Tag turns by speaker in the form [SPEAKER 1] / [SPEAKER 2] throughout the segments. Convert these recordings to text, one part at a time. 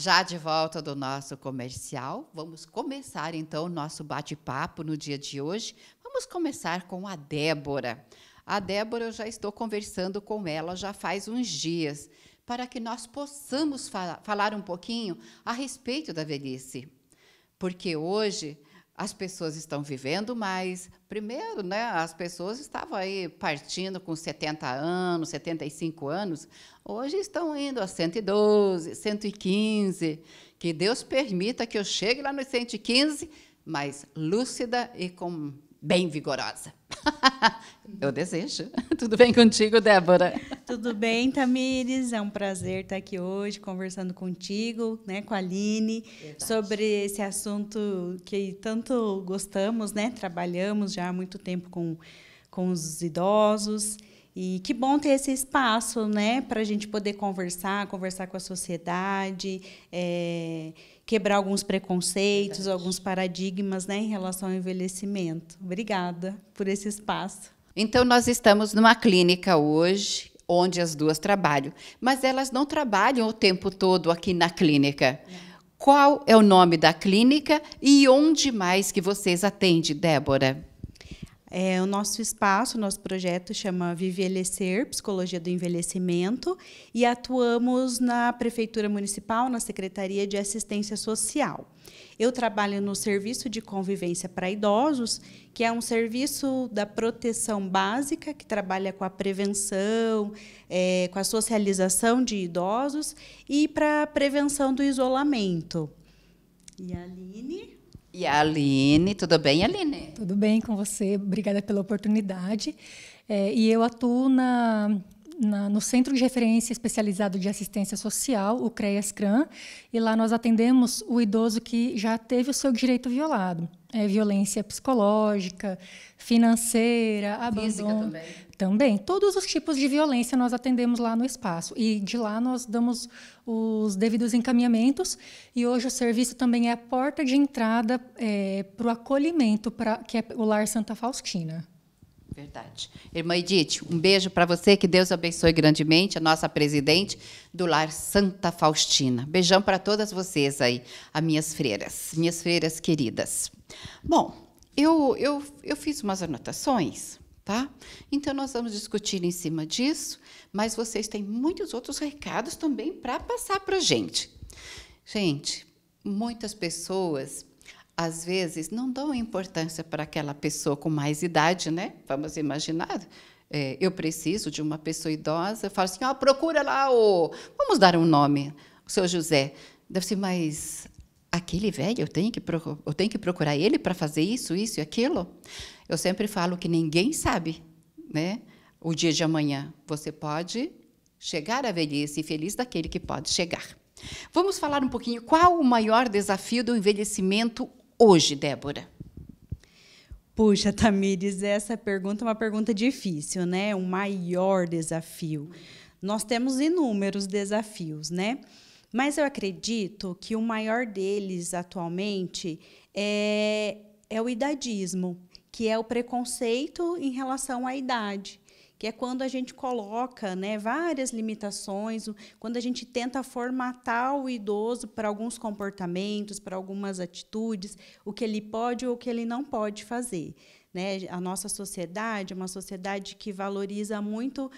[SPEAKER 1] Já de volta do nosso comercial, vamos começar então o nosso bate-papo no dia de hoje. Vamos começar com a Débora. A Débora, eu já estou conversando com ela já faz uns dias, para que nós possamos falar um pouquinho a respeito da velhice. Porque hoje as pessoas estão vivendo mais. Primeiro, né, as pessoas estavam aí partindo com 70 anos, 75 anos. Hoje estão indo a 112, 115. Que Deus permita que eu chegue lá nos 115, mas lúcida e com bem vigorosa. Eu desejo. Tudo bem contigo, Débora?
[SPEAKER 2] Tudo bem, Tamires. É um prazer estar aqui hoje conversando contigo, né, com a Aline, Verdade. sobre esse assunto que tanto gostamos, né? Trabalhamos já há muito tempo com, com os idosos. E que bom ter esse espaço, né, para a gente poder conversar, conversar com a sociedade. É, quebrar alguns preconceitos, Verdade. alguns paradigmas né, em relação ao envelhecimento. Obrigada por esse espaço.
[SPEAKER 1] Então, nós estamos numa clínica hoje onde as duas trabalham, mas elas não trabalham o tempo todo aqui na clínica. Não. Qual é o nome da clínica e onde mais que vocês atendem, Débora?
[SPEAKER 2] É, o nosso espaço, o nosso projeto chama Vivelecer, Psicologia do Envelhecimento, e atuamos na Prefeitura Municipal, na Secretaria de Assistência Social. Eu trabalho no Serviço de Convivência para Idosos, que é um serviço da proteção básica, que trabalha com a prevenção, é, com a socialização de idosos e para a prevenção do isolamento.
[SPEAKER 3] E a Aline?
[SPEAKER 2] E a Aline, tudo bem,
[SPEAKER 3] Aline? Tudo bem com você, obrigada pela oportunidade. É, e eu atuo na, na, no Centro de Referência Especializado de Assistência Social, o CREASCRAM, e lá nós atendemos o idoso que já teve o seu direito violado. É, violência psicológica, financeira, abandono, física também. Também. Todos os tipos de violência nós atendemos lá no espaço. E de lá nós damos os devidos encaminhamentos. E hoje o serviço também é a porta de entrada é, para o acolhimento, pra, que é o Lar Santa Faustina. Verdade.
[SPEAKER 1] Irmã Edith, um beijo para você, que Deus abençoe grandemente, a nossa presidente do Lar Santa Faustina. Beijão para todas vocês aí, as minhas freiras, minhas freiras queridas. Bom, eu, eu, eu fiz umas anotações Tá? Então, nós vamos discutir em cima disso, mas vocês têm muitos outros recados também para passar para a gente. Gente, muitas pessoas, às vezes, não dão importância para aquela pessoa com mais idade, né? Vamos imaginar. É, eu preciso de uma pessoa idosa, eu falo assim: ó, oh, ah, procura lá o. Vamos dar um nome, o seu José. Deve ser, mas aquele velho, eu tenho que, eu tenho que procurar ele para fazer isso, isso e aquilo. Eu sempre falo que ninguém sabe né, o dia de amanhã. Você pode chegar à velhice e feliz daquele que pode chegar. Vamos falar um pouquinho qual o maior desafio
[SPEAKER 2] do envelhecimento hoje, Débora? Puxa, Tamires, essa pergunta é uma pergunta difícil, né? O maior desafio. Nós temos inúmeros desafios, né? Mas eu acredito que o maior deles atualmente é, é o idadismo, que é o preconceito em relação à idade que é quando a gente coloca né, várias limitações, quando a gente tenta formatar o idoso para alguns comportamentos, para algumas atitudes, o que ele pode ou o que ele não pode fazer. Né? A nossa sociedade é uma sociedade que valoriza muito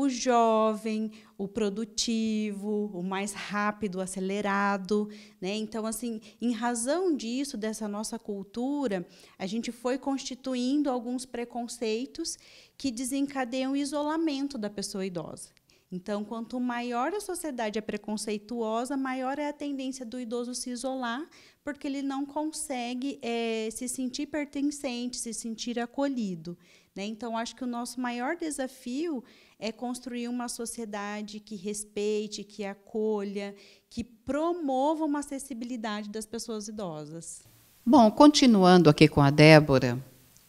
[SPEAKER 2] o jovem, o produtivo, o mais rápido, acelerado, né? Então, assim, em razão disso, dessa nossa cultura, a gente foi constituindo alguns preconceitos que desencadeiam o isolamento da pessoa idosa. Então, quanto maior a sociedade é preconceituosa, maior é a tendência do idoso se isolar, porque ele não consegue é, se sentir pertencente, se sentir acolhido. Né? Então, acho que o nosso maior desafio é construir uma sociedade que respeite, que acolha, que promova uma acessibilidade das pessoas idosas.
[SPEAKER 1] Bom, continuando aqui com a Débora,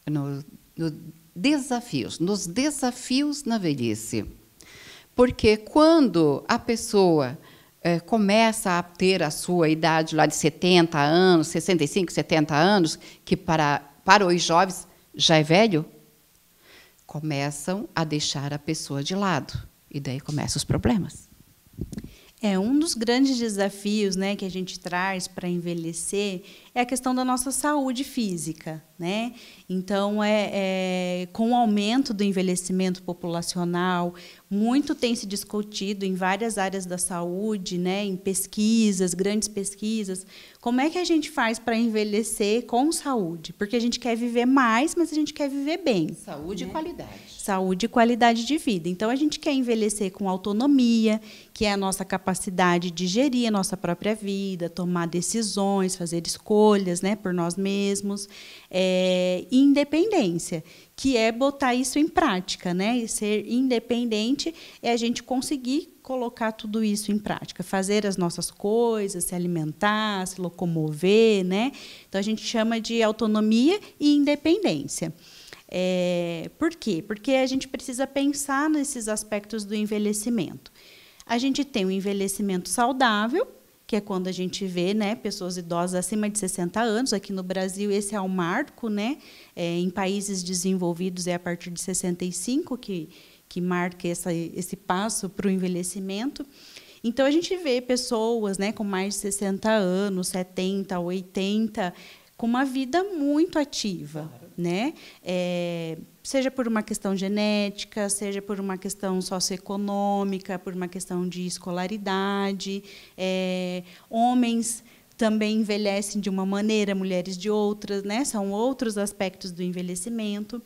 [SPEAKER 1] nos no desafios, nos desafios na velhice. Porque quando a pessoa é, começa a ter a sua idade lá de 70 anos, 65, 70 anos, que para, para os jovens já é velho, começam a deixar a pessoa de lado e daí começam os problemas.
[SPEAKER 2] É um dos grandes desafios, né, que a gente traz para envelhecer é a questão da nossa saúde física, né? Então é, é, com o aumento do envelhecimento populacional, muito tem se discutido em várias áreas da saúde, né, em pesquisas, grandes pesquisas, como é que a gente faz para envelhecer com saúde? Porque a gente quer viver mais, mas a gente quer viver bem. Saúde né? e qualidade. Saúde e qualidade de vida. Então a gente quer envelhecer com autonomia, que é a nossa capacidade de gerir a nossa própria vida, tomar decisões, fazer escolhas, né, por nós mesmos, é, independência, que é botar isso em prática, né, e ser independente é a gente conseguir colocar tudo isso em prática, fazer as nossas coisas, se alimentar, se locomover, né? Então a gente chama de autonomia e independência. É, por quê? Porque a gente precisa pensar nesses aspectos do envelhecimento. A gente tem o um envelhecimento saudável, que é quando a gente vê né, pessoas idosas acima de 60 anos. Aqui no Brasil, esse é o marco. Né? É, em países desenvolvidos, é a partir de 65 que, que marca essa, esse passo para o envelhecimento. Então, a gente vê pessoas né, com mais de 60 anos, 70, 80, com uma vida muito ativa. Claro. Né? É, seja por uma questão genética, seja por uma questão socioeconômica, por uma questão de escolaridade. É, homens também envelhecem de uma maneira, mulheres de outras, né? são outros aspectos do envelhecimento.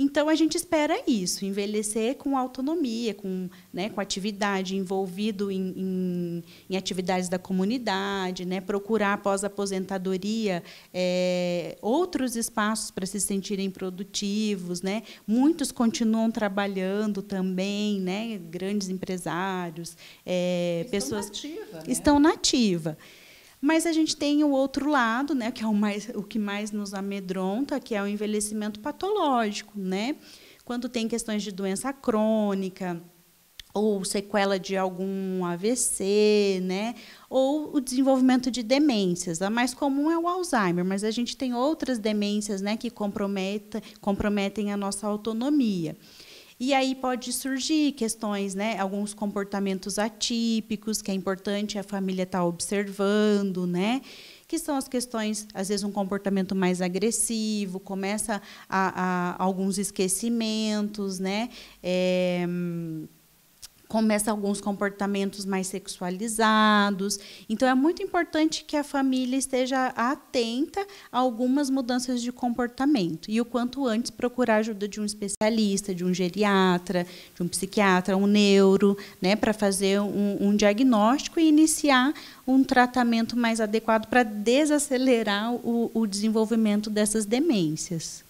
[SPEAKER 2] Então a gente espera isso, envelhecer com autonomia, com, né, com atividade, envolvido em, em, em atividades da comunidade, né, procurar após a aposentadoria é, outros espaços para se sentirem produtivos, né? Muitos continuam trabalhando também, né? Grandes empresários, é, pessoas estão nativa. Né? Estão nativa. Mas a gente tem o outro lado, né, que é o, mais, o que mais nos amedronta, que é o envelhecimento patológico, né? Quando tem questões de doença crônica, ou sequela de algum AVC, né? Ou o desenvolvimento de demências. A mais comum é o Alzheimer, mas a gente tem outras demências, né, que comprometem, comprometem a nossa autonomia. E aí pode surgir questões, né? Alguns comportamentos atípicos que é importante a família estar tá observando, né? que são as questões, às vezes, um comportamento mais agressivo, começa a, a alguns esquecimentos, né? É, começa alguns comportamentos mais sexualizados. Então é muito importante que a família esteja atenta a algumas mudanças de comportamento e o quanto antes procurar a ajuda de um especialista, de um geriatra, de um psiquiatra, um neuro, né, para fazer um, um diagnóstico e iniciar um tratamento mais adequado para desacelerar o, o desenvolvimento dessas demências.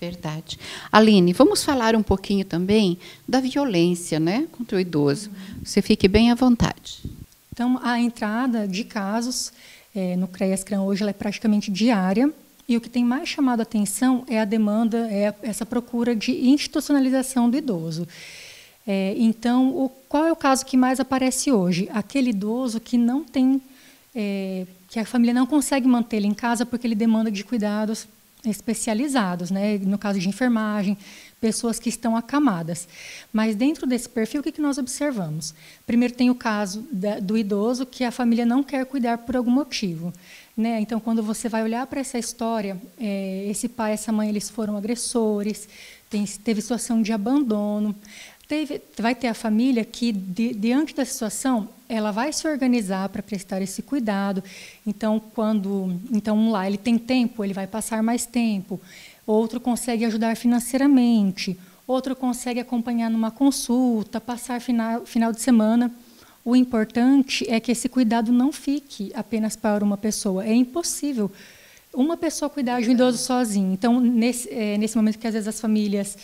[SPEAKER 2] Verdade.
[SPEAKER 1] Aline, vamos falar um pouquinho também da violência né, contra o idoso. Você fique bem à vontade.
[SPEAKER 3] Então, a entrada de casos é, no CREAS-CRAM hoje é praticamente diária. E o que tem mais chamado a atenção é a demanda, é a, essa procura de institucionalização do idoso. É, então, o, qual é o caso que mais aparece hoje? Aquele idoso que não tem, é, que a família não consegue mantê-lo em casa porque ele demanda de cuidados especializados, né? no caso de enfermagem, pessoas que estão acamadas. Mas dentro desse perfil, o que, que nós observamos? Primeiro tem o caso do idoso que a família não quer cuidar por algum motivo. Né? Então, quando você vai olhar para essa história, é, esse pai e essa mãe eles foram agressores, tem, teve situação de abandono. Teve, vai ter a família que, de, diante da situação, ela vai se organizar para prestar esse cuidado. Então, quando então um lá ele tem tempo, ele vai passar mais tempo. Outro consegue ajudar financeiramente. Outro consegue acompanhar numa consulta, passar final, final de semana. O importante é que esse cuidado não fique apenas para uma pessoa. É impossível uma pessoa cuidar de um idoso sozinho. Então, nesse, é, nesse momento que às vezes as famílias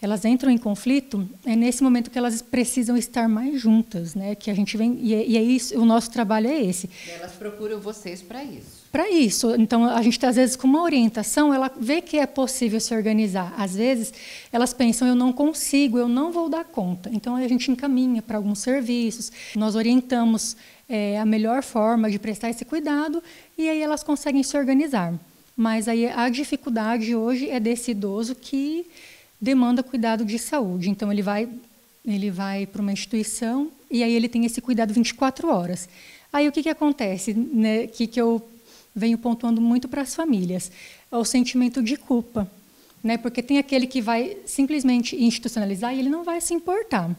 [SPEAKER 3] elas entram em conflito, é nesse momento que elas precisam estar mais juntas, né? Que a gente vem e é, e é isso, o nosso trabalho é esse.
[SPEAKER 1] E elas procuram vocês para
[SPEAKER 3] isso. Para isso, então a gente tá, às vezes com uma orientação, ela vê que é possível se organizar. Às vezes elas pensam eu não consigo, eu não vou dar conta. Então a gente encaminha para alguns serviços, nós orientamos é, a melhor forma de prestar esse cuidado e aí elas conseguem se organizar. Mas aí a dificuldade hoje é desse idoso que demanda cuidado de saúde. Então ele vai ele vai para uma instituição e aí ele tem esse cuidado 24 horas. Aí o que, que acontece, né, que, que eu venho pontuando muito para as famílias, é o sentimento de culpa. Né, porque tem aquele que vai simplesmente institucionalizar e ele não vai se importar.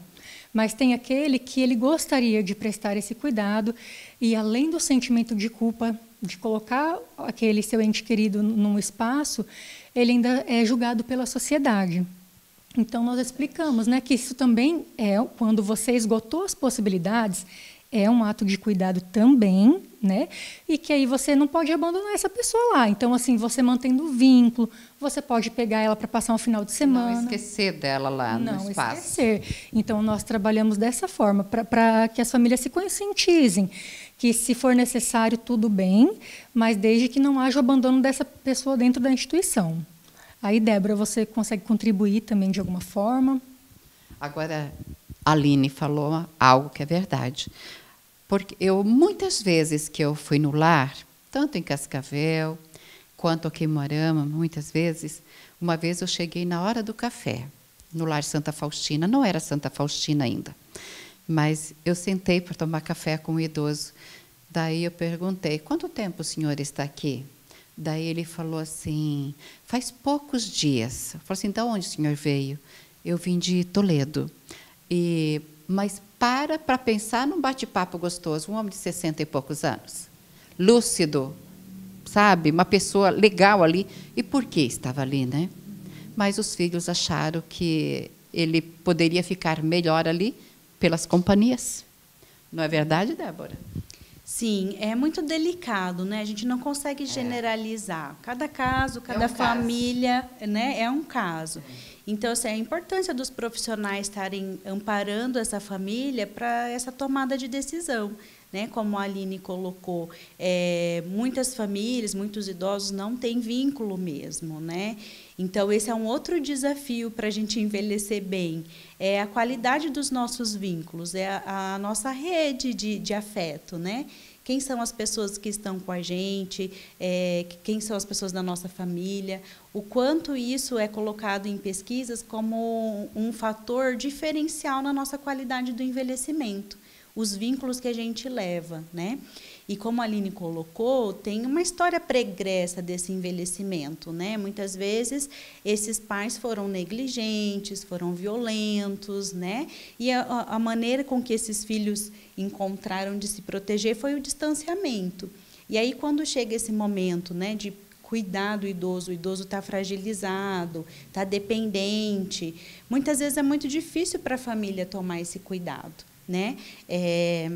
[SPEAKER 3] Mas tem aquele que ele gostaria de prestar esse cuidado e, além do sentimento de culpa de colocar aquele seu ente querido num espaço, ele ainda é julgado pela sociedade. Então nós explicamos, né, que isso também é quando você esgotou as possibilidades, é um ato de cuidado também, né? E que aí você não pode abandonar essa pessoa lá. Então, assim, você mantendo o vínculo, você pode pegar ela para passar um final de semana. Não esquecer dela lá não no espaço. Não esquecer. Então, nós trabalhamos dessa forma, para que as famílias se conscientizem que se for necessário tudo bem, mas desde que não haja o abandono dessa pessoa dentro da instituição. Aí, Débora, você consegue contribuir também de alguma forma?
[SPEAKER 1] Agora, a Aline falou algo que é verdade. Porque eu muitas vezes que eu fui no lar, tanto em Cascavel quanto aqui em muitas vezes, uma vez eu cheguei na hora do café, no lar Santa Faustina, não era Santa Faustina ainda. Mas eu sentei para tomar café com um idoso. Daí eu perguntei: "Quanto tempo o senhor está aqui?" Daí ele falou assim: faz poucos dias. Eu falei assim: da onde o senhor veio? Eu vim de Toledo. E, mas para para pensar num bate-papo gostoso. Um homem de 60 e poucos anos, lúcido, sabe? Uma pessoa legal ali. E por que estava ali, né? Mas os filhos acharam que ele poderia ficar melhor ali pelas companhias. Não é verdade, Débora?
[SPEAKER 2] Sim, é muito delicado, né? A gente não consegue é. generalizar. Cada caso, é cada é um família, caso. né? É um caso. É. Então, essa assim, é a importância dos profissionais estarem amparando essa família para essa tomada de decisão. Né, como a Aline colocou, é, muitas famílias, muitos idosos não têm vínculo mesmo, né? Então esse é um outro desafio para a gente envelhecer bem, é a qualidade dos nossos vínculos, é a, a nossa rede de, de afeto, né? quem são as pessoas que estão com a gente, é, quem são as pessoas da nossa família, o quanto isso é colocado em pesquisas como um fator diferencial na nossa qualidade do envelhecimento, os vínculos que a gente leva, né? E como a Aline colocou, tem uma história pregressa desse envelhecimento, né? Muitas vezes esses pais foram negligentes, foram violentos, né? E a, a maneira com que esses filhos encontraram de se proteger foi o distanciamento. E aí quando chega esse momento, né, de cuidar do idoso, o idoso está fragilizado, está dependente. Muitas vezes é muito difícil para a família tomar esse cuidado, né? É,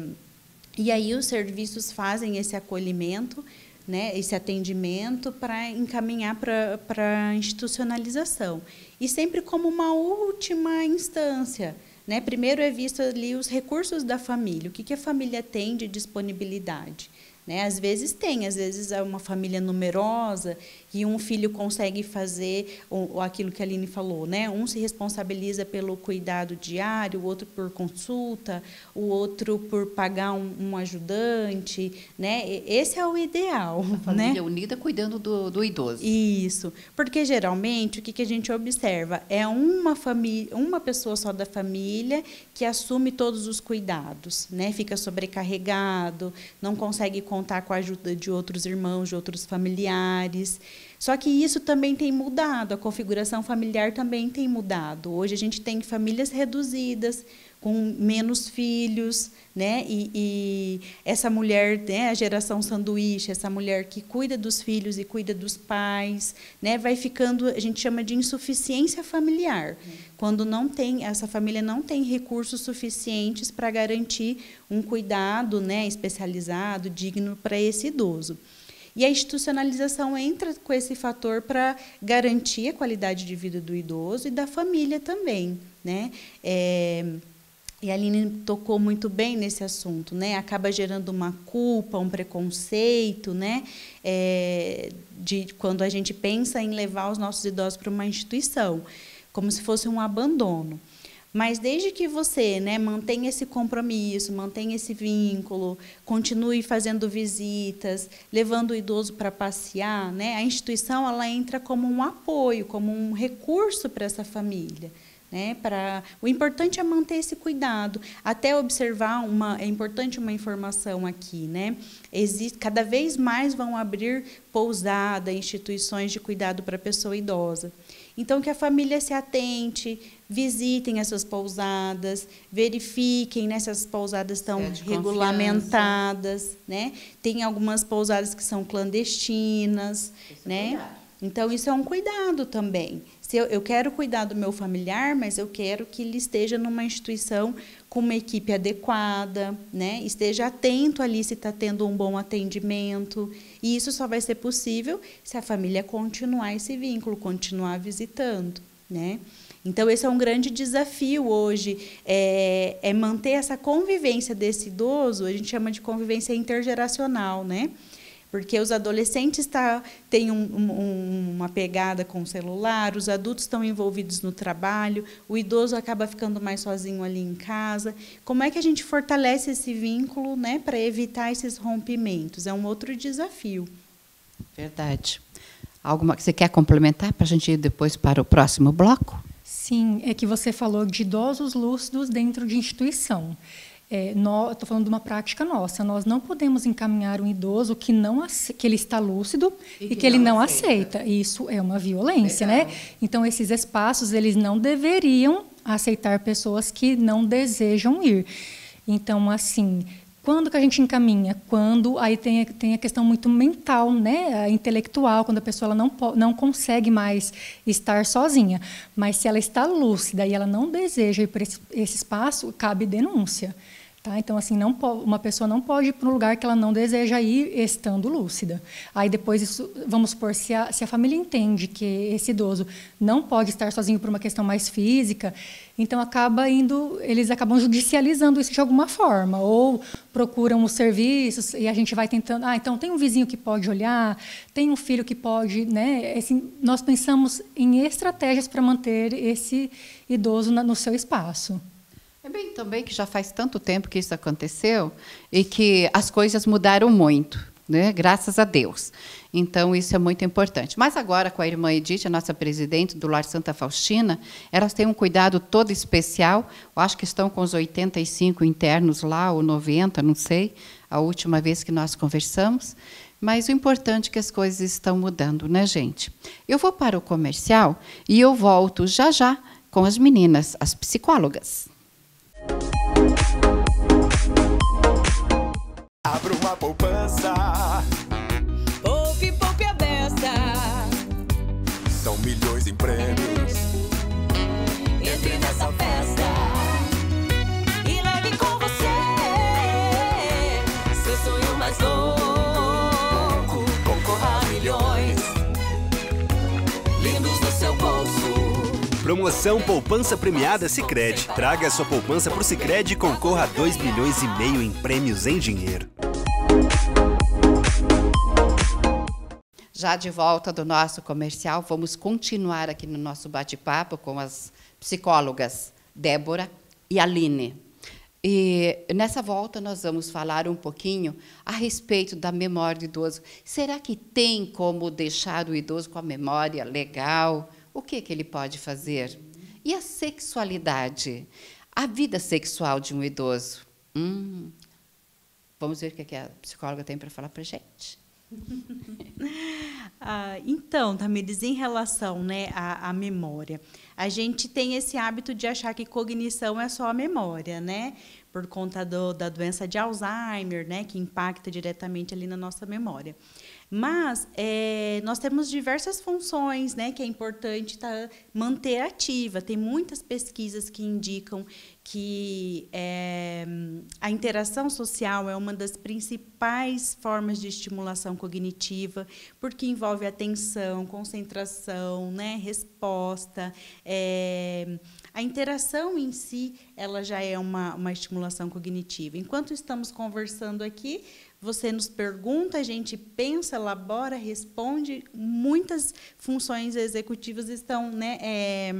[SPEAKER 2] e aí os serviços fazem esse acolhimento, né, esse atendimento para encaminhar para a institucionalização. E sempre como uma última instância. Né? Primeiro é visto ali os recursos da família, o que, que a família tem de disponibilidade. Né? Às vezes tem, às vezes é uma família numerosa e um filho consegue fazer o aquilo que a Aline falou, né? Um se responsabiliza pelo cuidado diário, o outro por consulta, o outro por pagar um, um ajudante, né? Esse é o ideal, a né? família né? unida cuidando do, do idoso. Isso, porque geralmente o que, que a gente observa é uma família, uma pessoa só da família que assume todos os cuidados, né? Fica sobrecarregado, não consegue contar com a ajuda de outros irmãos, de outros familiares. Só que isso também tem mudado, a configuração familiar também tem mudado. Hoje a gente tem famílias reduzidas, com menos filhos, né? E, e, essa mulher, né, a geração sanduíche, essa mulher que cuida dos filhos e cuida dos pais, né, vai ficando, a gente chama de insuficiência familiar, uhum. quando não tem essa família não tem recursos suficientes para garantir um cuidado, né, especializado, digno para esse idoso. E a institucionalização entra com esse fator para garantir a qualidade de vida do idoso e da família também. Né? É, e a Aline tocou muito bem nesse assunto, né? Acaba gerando uma culpa, um preconceito, né? É, de quando a gente pensa em levar os nossos idosos para uma instituição, como se fosse um abandono. Mas desde que você né, mantenha esse compromisso, mantenha esse vínculo, continue fazendo visitas, levando o idoso para passear, né, a instituição ela entra como um apoio, como um recurso para essa família. Né, para o importante é manter esse cuidado até observar uma é importante uma informação aqui né existe cada vez mais vão abrir pousada instituições de cuidado para pessoa idosa então, que a família se atente, visitem essas pousadas, verifiquem né, se essas pousadas estão é regulamentadas. Né? Tem algumas pousadas que são clandestinas. É né? É então, isso é um cuidado também. Se eu, eu quero cuidar do meu familiar, mas eu quero que ele esteja numa instituição com uma equipe adequada, né? esteja atento ali se está tendo um bom atendimento. E isso só vai ser possível se a família continuar esse vínculo, continuar visitando. Né? Então, esse é um grande desafio hoje, é, é manter essa convivência desse idoso, a gente chama de convivência intergeracional, né? Porque os adolescentes tá, têm um, um, uma pegada com o celular, os adultos estão envolvidos no trabalho, o idoso acaba ficando mais sozinho ali em casa. Como é que a gente fortalece esse vínculo né, para evitar esses rompimentos? É um outro desafio.
[SPEAKER 1] Verdade. Alguma que você quer complementar para a gente ir depois para o próximo bloco?
[SPEAKER 3] Sim, é que você falou de idosos lúcidos dentro de instituição é, estou falando de uma prática nossa, nós não podemos encaminhar um idoso que, não que ele está lúcido e, e que, que, ele não, aceita. aceita. Isso é uma violência, né? Legal. né? Então, esses espaços, eles não deveriam aceitar pessoas que não desejam ir. Então, assim, quando que a gente encaminha? Quando aí tem, tem a questão muito mental, né, a intelectual, quando a pessoa não, não consegue mais estar sozinha. Mas se ela está lúcida e ela não deseja ir para esse, esse espaço, cabe denúncia. Tá? Então, assim, não uma pessoa não pode ir para um lugar que ela não deseja ir estando lúcida. Aí depois, isso, vamos supor, se a, se a família entende que esse idoso não pode estar sozinho por uma questão mais física, então acaba indo, eles acabam judicializando isso de alguma forma, ou procuram os serviços e a gente vai tentando, ah, então tem um vizinho que pode olhar, tem um filho que pode, né? Assim, nós pensamos em estratégias para manter esse idoso na, no seu espaço.
[SPEAKER 1] É bem também
[SPEAKER 3] que já faz tanto
[SPEAKER 1] tempo que isso aconteceu e que as coisas mudaram muito, né? graças a Deus. Então, isso é muito importante. Mas agora, com a irmã Edith, a nossa presidente do Lar Santa Faustina, elas têm um cuidado todo especial. Eu acho que estão com os 85 internos lá, ou 90, não sei, a última vez que nós conversamos. Mas o importante é que as coisas estão mudando, né, gente? Eu vou para o comercial e eu volto já já com as meninas, as psicólogas.
[SPEAKER 2] Abra uma poupança. Poupe, poupe a beça. São milhões em prêmios Promoção Poupança Premiada Sicredi. Traga sua poupança pro Sicredi e concorra a 2 milhões e meio em prêmios em dinheiro.
[SPEAKER 1] Já de volta do nosso comercial, vamos continuar aqui no nosso bate-papo com as psicólogas Débora e Aline. E nessa volta nós vamos falar um pouquinho a respeito da memória do idoso. Será que tem como deixar o idoso com a memória legal? o que, que ele pode fazer? E a sexualidade? A vida sexual de um idoso?
[SPEAKER 2] Hum, vamos ver o que, que a psicóloga tem para falar para a gente. ah, então, Tamires, em relação né, à, à, memória, a gente tem esse hábito de achar que cognição é só a memória, né? Por conta do, da doença de Alzheimer, né? Que impacta diretamente ali na nossa memória. Mas é, nós temos diversas funções né, que é importante tá, manter ativa. Tem muitas pesquisas que indicam que é, a interação social é uma das principais formas de estimulação cognitiva, porque envolve atenção, concentração, né, resposta. É, a interação em si, ela já é uma, uma estimulação cognitiva. Enquanto estamos conversando aqui, você nos pergunta, a gente pensa, elabora, responde. Muitas funções executivas estão né, é,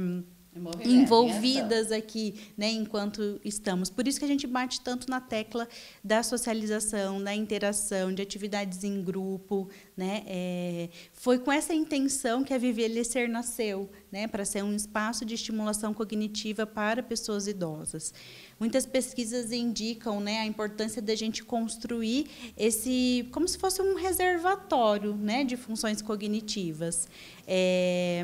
[SPEAKER 2] envolvidas é, aqui, né, enquanto estamos. Por isso que a gente bate tanto na tecla da socialização, da interação, de atividades em grupo, né? É, foi com essa intenção que a Ser nasceu, né, para ser um espaço de estimulação cognitiva para pessoas idosas. Muitas pesquisas indicam, né, a importância da gente construir esse, como se fosse um reservatório, né, de funções cognitivas. É,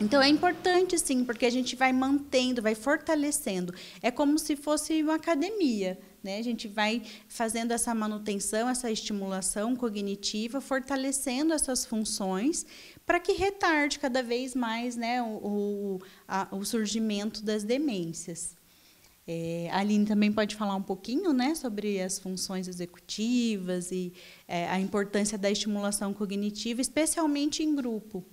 [SPEAKER 2] então é importante sim, porque a gente vai mantendo, vai fortalecendo. É como se fosse uma academia, né? A gente vai fazendo essa manutenção, essa estimulação cognitiva, fortalecendo essas funções para que retarde cada vez mais, né, o, o, a, o surgimento das demências. É, a Aline também pode falar um pouquinho né, sobre as funções executivas e é, a importância da estimulação cognitiva, especialmente em grupo.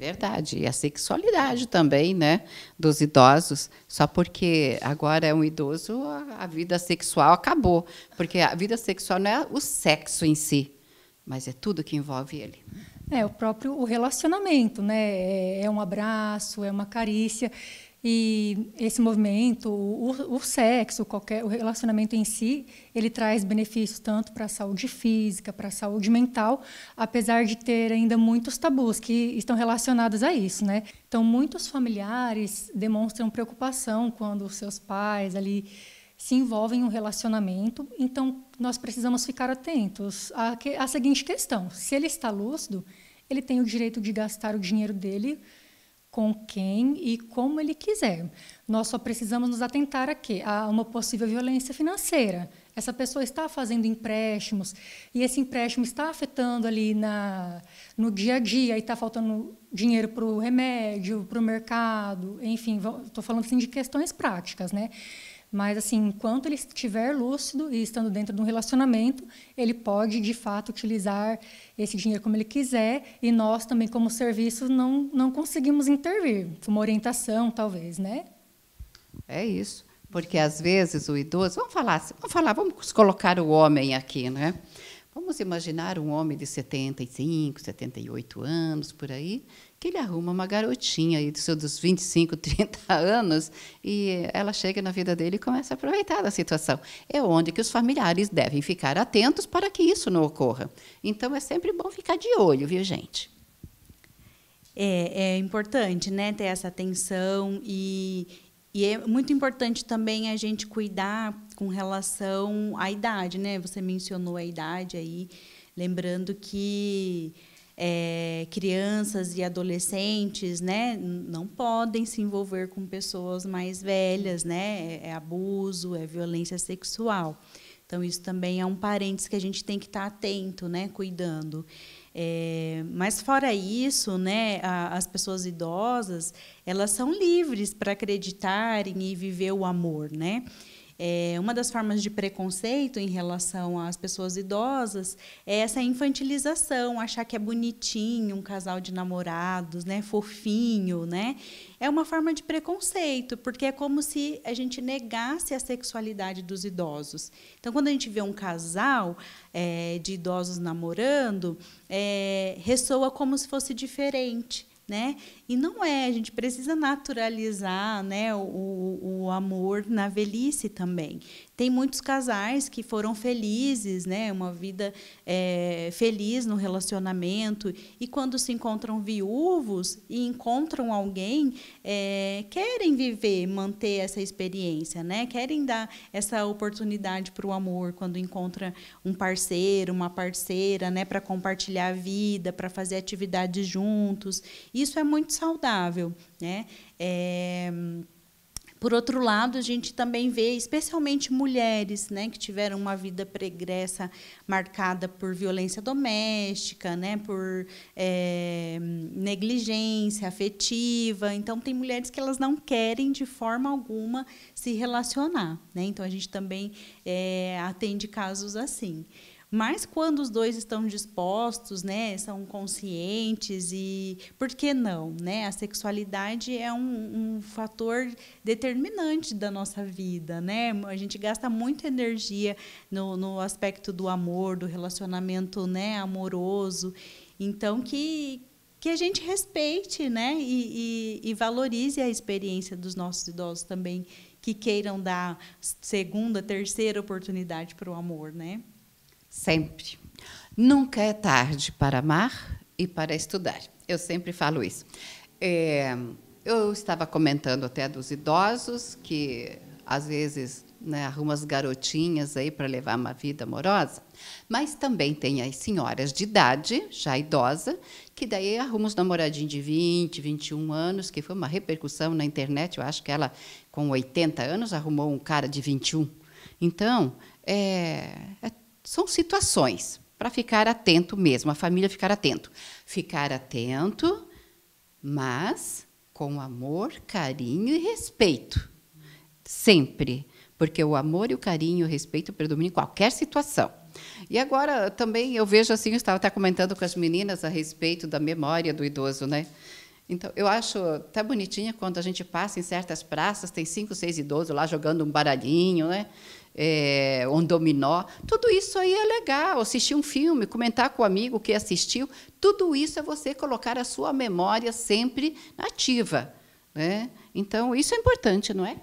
[SPEAKER 1] Verdade. E a sexualidade também, né? Dos idosos. Só porque agora é um idoso, a vida sexual acabou. Porque a vida sexual não é o sexo em si, mas é tudo que envolve ele.
[SPEAKER 3] É, o próprio o relacionamento, né? É, é um abraço, é uma carícia. E esse movimento, o, o, sexo, qualquer o relacionamento em si, ele traz benefícios tanto para a saúde física, para a saúde mental, apesar de ter ainda muitos tabus que estão relacionados a isso, né? Então, muitos familiares demonstram preocupação quando os seus pais ali se envolvem em um relacionamento. Então, nós precisamos ficar atentos à, que, à seguinte questão: se ele está lúcido, ele tem o direito de gastar o dinheiro dele com quem e como ele quiser. Nós só precisamos nos atentar a quê? A uma possível violência financeira. Essa pessoa está fazendo empréstimos e esse empréstimo está afetando ali na, no dia a dia e está faltando dinheiro para o remédio, para o mercado, enfim, estou falando assim de questões práticas, né? Mas, assim, enquanto ele estiver lúcido e estando dentro de um relacionamento, ele pode, de fato, utilizar esse dinheiro como ele quiser e nós também, como serviço, não, não conseguimos intervir. Uma orientação, talvez, né?
[SPEAKER 1] É isso. Porque, às vezes, o idoso... Vamos falar, vamos, falar, vamos colocar o homem aqui, né? Vamos imaginar um homem de 75, 78 anos, por aí, que ele arruma uma garotinha aí dos seus 25, 30 anos e ela chega na vida dele e começa a aproveitar da situação. É onde que os familiares devem ficar atentos para que isso não ocorra. Então é sempre bom ficar de olho, viu, gente?
[SPEAKER 2] É, é importante, né, ter essa atenção e, e é muito importante também a gente cuidar com relação à idade, né? Você mencionou a idade aí, lembrando que é, crianças e adolescentes, né, não podem se envolver com pessoas mais velhas, né, é, é abuso, é violência sexual. Então isso também é um parênteses que a gente tem que estar tá atento, né, cuidando. É, mas fora isso, né, a, as pessoas idosas elas são livres para acreditarem e viver o amor, né? É, uma das formas de preconceito em relação às pessoas idosas é essa infantilização, achar que é bonitinho um casal de namorados, né, fofinho, né? É uma forma de preconceito, porque é como se a gente negasse a sexualidade dos idosos. Então, quando a gente vê um casal é, de idosos namorando, é, ressoa como se fosse diferente. Né? E não é, a gente precisa naturalizar né, o, o amor na velhice também. Tem muitos casais que foram felizes, né, uma vida é, feliz no relacionamento, e quando se encontram viúvos e encontram alguém, é, querem viver, manter essa experiência, né? querem dar essa oportunidade para o amor quando encontra um parceiro, uma parceira, né, para compartilhar a vida, para fazer atividades juntos. Isso é muito saudável, né? É... Por outro lado, a gente também vê, especialmente mulheres, né, que tiveram uma vida pregressa marcada por violência doméstica, né, por é, negligência afetiva. Então, tem mulheres que elas não querem de forma alguma se relacionar, né? Então, a gente também é, atende casos assim. Mas quando os dois estão dispostos, né, são conscientes e por que não, né? A sexualidade é um, um fator determinante da nossa vida, né? A gente gasta muita energia no, no aspecto do amor, do relacionamento, né, amoroso. Então que que a gente respeite, né, e, e, e valorize a experiência dos nossos idosos também que queiram dar segunda, terceira oportunidade para o amor, né?
[SPEAKER 1] Sempre. Nunca é tarde para amar e para estudar. Eu sempre falo isso. É, eu estava comentando até dos idosos que às vezes né, arruma as garotinhas aí para levar uma vida amorosa, mas também tem as senhoras de idade, já idosa, que daí arruma os namoradinhos de 20, 21 anos, que foi uma repercussão na internet, eu acho que ela com 80 anos arrumou um cara de 21. Então, é, é são situações para ficar atento mesmo, a família ficar atento. Ficar atento, mas com amor, carinho e respeito. Sempre. Porque o amor e o carinho e o respeito predominam em qualquer situação. E agora também eu vejo assim, eu estava até comentando com as meninas a respeito da memória do idoso, né? Então, eu acho até bonitinha quando a gente passa em certas praças, tem cinco, seis idosos lá jogando um baralhinho, né? é, um dominó. Tudo isso aí é legal. Assistir um filme, comentar com o um amigo que assistiu. Tudo isso é você colocar a sua memória sempre ativa.
[SPEAKER 2] Né? Então, isso é importante, não é?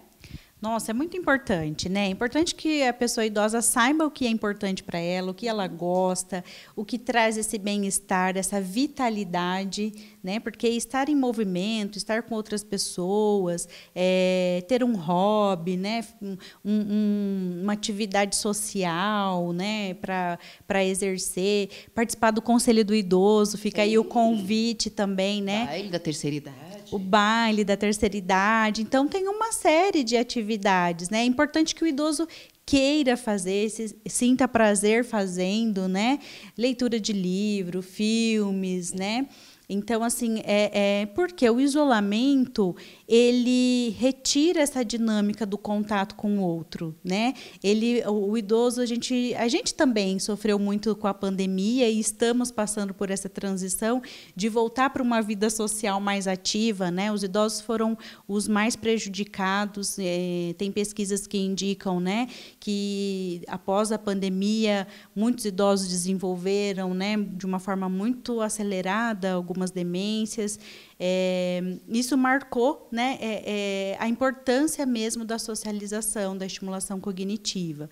[SPEAKER 2] Nossa, é muito importante, né? É importante que a pessoa idosa saiba o que é importante para ela, o que ela gosta, o que traz esse bem-estar, essa vitalidade, né? Porque estar em movimento, estar com outras pessoas, é, ter um hobby, né? Um, um, uma atividade social, né? Para exercer, participar do conselho do idoso, fica Sim. aí o convite também, né? ele da terceira idade o baile da terceira idade. Então, tem uma série de atividades. Né? É importante que o idoso queira fazer, se, sinta prazer fazendo, né? Leitura de livro, filmes, né? Então, assim, é, é, porque o isolamento ele retira essa dinâmica do contato com o outro, né? Ele, o, o, idoso, a gente, a gente também sofreu muito com a pandemia e estamos passando por essa transição de voltar para uma vida social mais ativa, né? Os idosos foram os mais prejudicados. É, tem pesquisas que indicam, né, que após a pandemia muitos idosos desenvolveram, né, de uma forma muito acelerada algumas algumas demências. É, isso marcou né, é, é, a importância mesmo da socialização, da estimulação cognitiva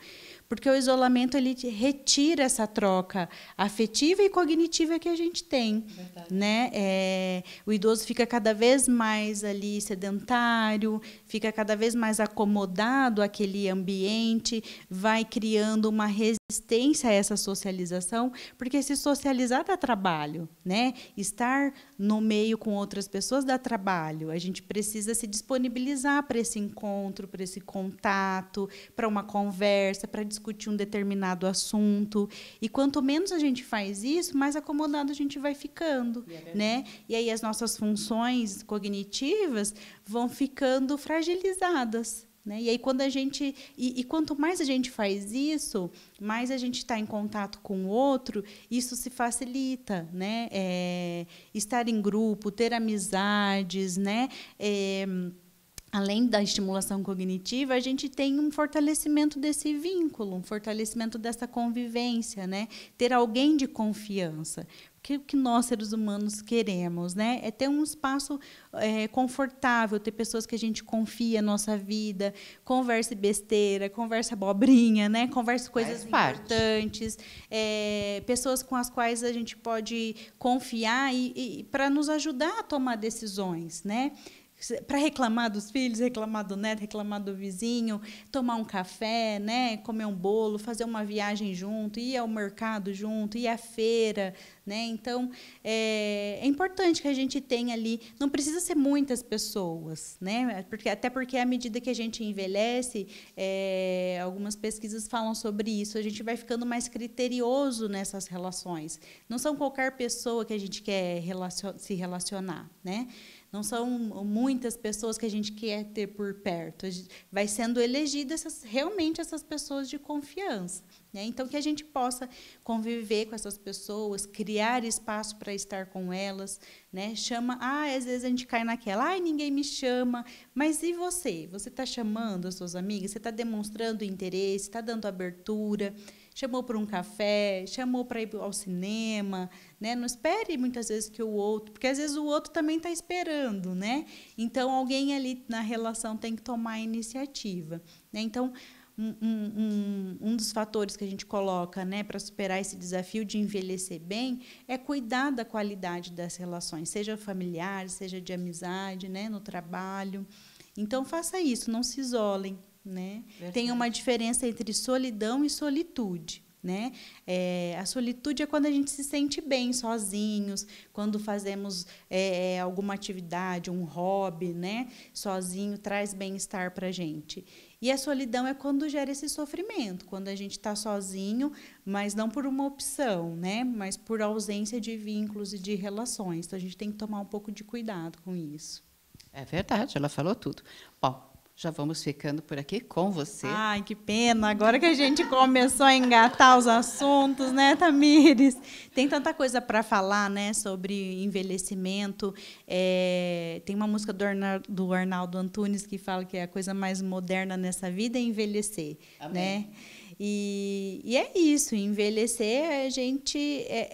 [SPEAKER 2] porque o isolamento ele retira essa troca afetiva e cognitiva que a gente tem, Verdade. né? É, o idoso fica cada vez mais ali sedentário, fica cada vez mais acomodado àquele ambiente, vai criando uma resistência a essa socialização, porque se socializar dá trabalho, né? Estar no meio com outras pessoas dá trabalho. A gente precisa se disponibilizar para esse encontro, para esse contato, para uma conversa, para discutir um determinado assunto. E quanto menos a gente faz isso, mais acomodado a gente vai ficando, é né? E aí as nossas funções cognitivas vão ficando fragilizadas. Né? E aí quando a gente e, e, quanto mais a gente faz isso, mais a gente está em contato com o outro, isso se facilita, né? É, estar em grupo, ter amizades, né? É, além da estimulação cognitiva, a gente tem um fortalecimento desse vínculo, um fortalecimento dessa convivência, né? Ter alguém de confiança. o que nós, seres humanos, queremos, né? É ter um espaço é, confortável, ter pessoas que a gente confia na nossa vida, converse besteira, converse abobrinha, né? Converse coisas importantes, é, pessoas com as quais a gente pode confiar e, e para nos ajudar a tomar decisões, né? para reclamar dos filhos, reclamar do neto, reclamar do vizinho, tomar um café, né, comer um bolo, fazer uma viagem junto, ir ao mercado junto, ir à feira, né? Então é, é importante que a gente tenha ali, não precisa ser muitas pessoas, né? Porque até porque à medida que a gente envelhece, é, algumas pesquisas falam sobre isso, a gente vai ficando mais criterioso nessas relações. Não são qualquer pessoa que a gente quer relacion se relacionar, né? Não são muitas pessoas que a gente quer ter por perto. vai sendo elegidas essas, realmente essas pessoas de confiança. Né? Então, que a gente possa conviver com essas pessoas, criar espaço para estar com elas. Né? Chama. Ah, às vezes a gente cai naquela. Ai, ninguém me chama. Mas e você? Você está chamando as suas amigas? Você está demonstrando interesse? Está dando abertura? chamou para um café, chamou para ir ao cinema, né? Não espere muitas vezes que o outro, porque às vezes o outro também está esperando, né? Então alguém ali na relação tem que tomar a iniciativa, né? Então um, um, um, dos fatores que a gente coloca né, para superar esse desafio de envelhecer bem é cuidar da qualidade das relações, seja familiar, seja de amizade, né, no trabalho. Então, faça isso, não se isolem. Né? Tem uma diferença entre solidão e solitude. Né? É, a solitude é quando a gente se sente bem sozinhos, quando fazemos é, é alguma atividade, um hobby, né? Sozinho traz bem-estar para gente. E a solidão é quando gera esse sofrimento, quando a gente está sozinho, mas não por uma opção, né? Mas por ausência de vínculos e de relações. Então a gente tem que tomar um pouco de cuidado com isso. É
[SPEAKER 1] verdade, ela falou tudo. Bom, já vamos ficando por aqui com você. Ai,
[SPEAKER 2] que pena. Agora que a gente começou a engatar os assuntos, né, Tamires? Tem tanta coisa para falar, né, sobre envelhecimento. É, tem uma música do Arnaldo, do Arnaldo, Antunes que fala que é a coisa mais moderna nessa vida é envelhecer, Amém. né? E, e, é isso, envelhecer é a gente é,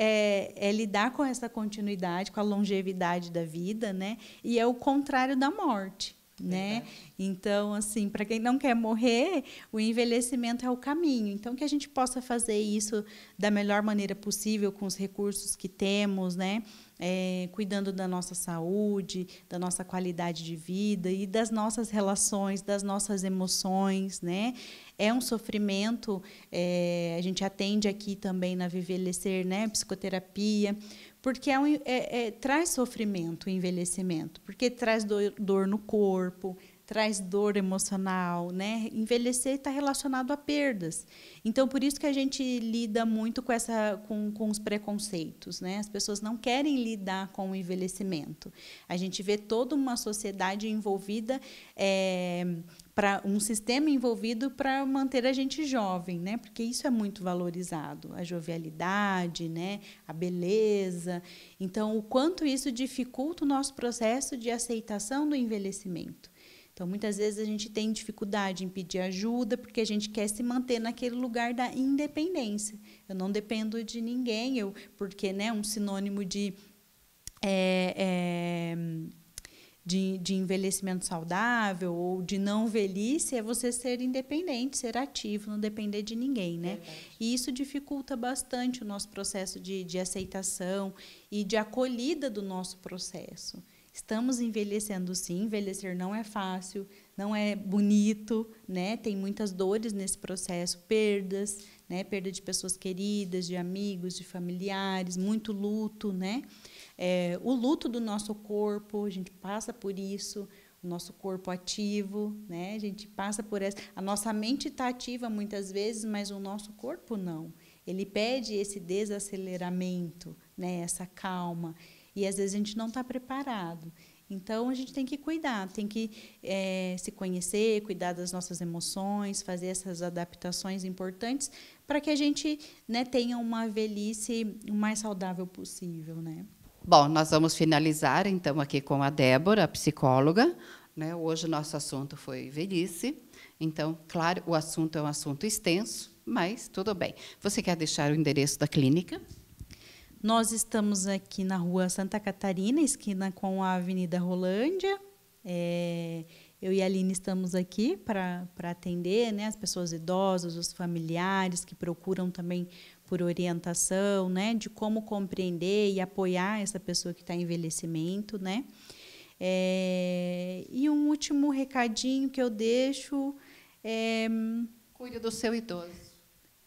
[SPEAKER 2] é, é, lidar com essa continuidade, com a longevidade da vida, né? E é o contrário da morte né? Então, assim, para quem não quer morrer, o envelhecimento é o caminho. Então, que a gente possa fazer isso da melhor maneira possível com os recursos que temos, né? É, cuidando da nossa saúde, da nossa qualidade de vida e das nossas relações, das nossas emoções, né? é um sofrimento. É, a gente atende aqui também na Vivelecer, né, psicoterapia, porque é um, é, é traz sofrimento o envelhecimento, porque traz dor, dor no corpo, traz dor emocional, né? Envelhecer está relacionado a perdas. Então, por isso que a gente lida muito com, essa, com, com os preconceitos, né? As pessoas não querem lidar com o envelhecimento. A gente vê toda uma sociedade envolvida é, para um sistema envolvido para manter a gente jovem, né? Porque isso é muito valorizado, a jovialidade, né? A beleza. Então, o quanto isso dificulta o nosso processo de aceitação do envelhecimento. Então, muitas vezes a gente tem dificuldade em pedir ajuda porque a gente quer se manter naquele lugar da independência. Eu não dependo de ninguém, eu porque né, um sinônimo de é, é, de, de envelhecimento saudável ou de não velhice é você ser independente, ser ativo, não depender de ninguém, né? Verdade. E isso dificulta bastante o nosso processo de, de aceitação e de acolhida do nosso processo. Estamos envelhecendo sim, envelhecer não é fácil, não é bonito, né? Tem muitas dores nesse processo, perdas, né? Perda de pessoas queridas, de amigos, de familiares, muito luto, né? é, o luto do nosso corpo, a gente passa por isso, o nosso corpo ativo, né? A gente passa por essa. A nossa mente está ativa muitas vezes, mas o nosso corpo não. Ele pede esse desaceleramento, né? Essa calma. E às vezes a gente não está preparado. Então a gente tem que cuidar, tem que é, se conhecer, cuidar das nossas emoções, fazer essas adaptações importantes para que a gente né, tenha uma velhice o mais saudável possível, né?
[SPEAKER 1] Bom, nós vamos finalizar então aqui com a Débora, a psicóloga. Né? Hoje o nosso assunto foi velhice. Então, claro, o assunto é um assunto extenso, mas tudo bem. Você quer deixar o endereço da clínica?
[SPEAKER 2] Nós estamos aqui na rua Santa Catarina, esquina com a Avenida Rolândia. É, eu e a Aline estamos aqui para atender né, as pessoas idosas, os familiares que procuram também por orientação, né, de como compreender e apoiar essa pessoa que está em envelhecimento, né. É, e um último recadinho que eu deixo é cuide do seu idoso.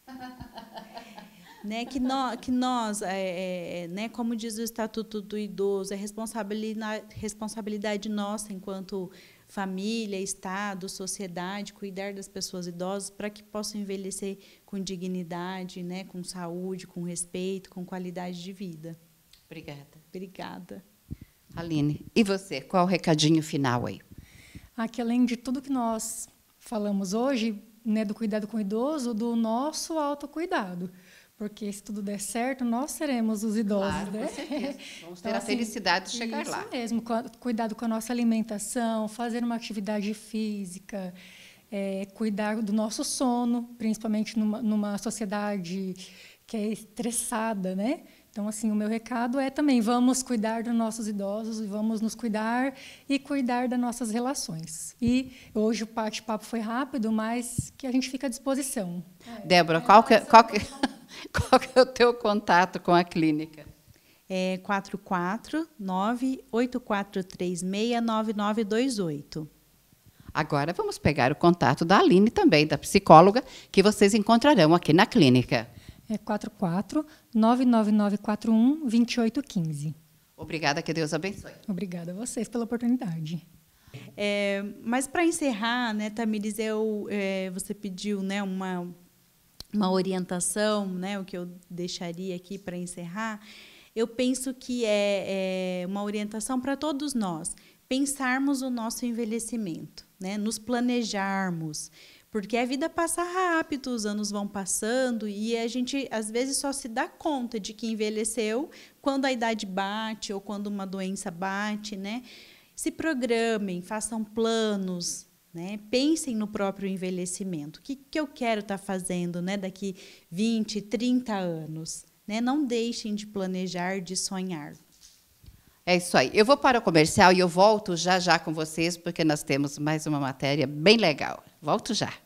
[SPEAKER 2] Né, que, no, que nós, é, é, né, como diz o Estatuto do Idoso, é responsabilidade, responsabilidade nossa enquanto família, Estado, sociedade, cuidar das pessoas idosas para que possam envelhecer com dignidade, né, com saúde, com respeito, com qualidade de vida.
[SPEAKER 3] Obrigada. Obrigada. Aline, e você?
[SPEAKER 1] Qual o recadinho final aí?
[SPEAKER 3] Aqui, ah, além de tudo que nós falamos hoje, né, do cuidado com o idoso, do nosso autocuidado. cuidado porque se tudo der certo, nós seremos os idosos, claro, né? Vamos ter então, a assim, felicidade de chegar isso lá. Isso mesmo, cuidado com a nossa alimentação, fazer uma atividade física, é, cuidar do nosso sono, principalmente numa, numa sociedade que é estressada, né? Então, assim, o meu recado é também vamos cuidar dos nossos idosos e vamos nos cuidar e cuidar das nossas relações. E hoje o bate-papo foi rápido, mas que a gente fica à disposição. É,
[SPEAKER 2] Débora, é qual que... É? Qual que... É? Qual é o teu contato com a clínica? É 449-8436-9928.
[SPEAKER 1] Agora vamos pegar o contato da Aline também, da psicóloga, que vocês encontrarão aqui na clínica.
[SPEAKER 3] É 44 99941 2815.
[SPEAKER 1] Obrigada, que Deus abençoe.
[SPEAKER 3] Obrigada a vocês pela oportunidade. É,
[SPEAKER 2] mas para encerrar, né, Tamires, eu, é, você pediu né, uma Uhum. uma orientação, né, o que eu deixaria aqui para encerrar, eu penso que é, é uma orientação para todos nós pensarmos o nosso envelhecimento, né, nos planejarmos, porque a vida passa rápido, os anos vão passando e a gente às vezes só se dá conta de que envelheceu quando a idade bate ou quando uma doença bate, né? Se programem, façam planos, né? Pensem no próprio envelhecimento. O que, que eu quero estar tá fazendo né, daqui 20, 30 anos? Né? Não deixem de planejar, de sonhar.
[SPEAKER 1] É isso aí. Eu vou para o comercial e eu volto já já com vocês, porque nós temos mais uma matéria bem legal. Volto já.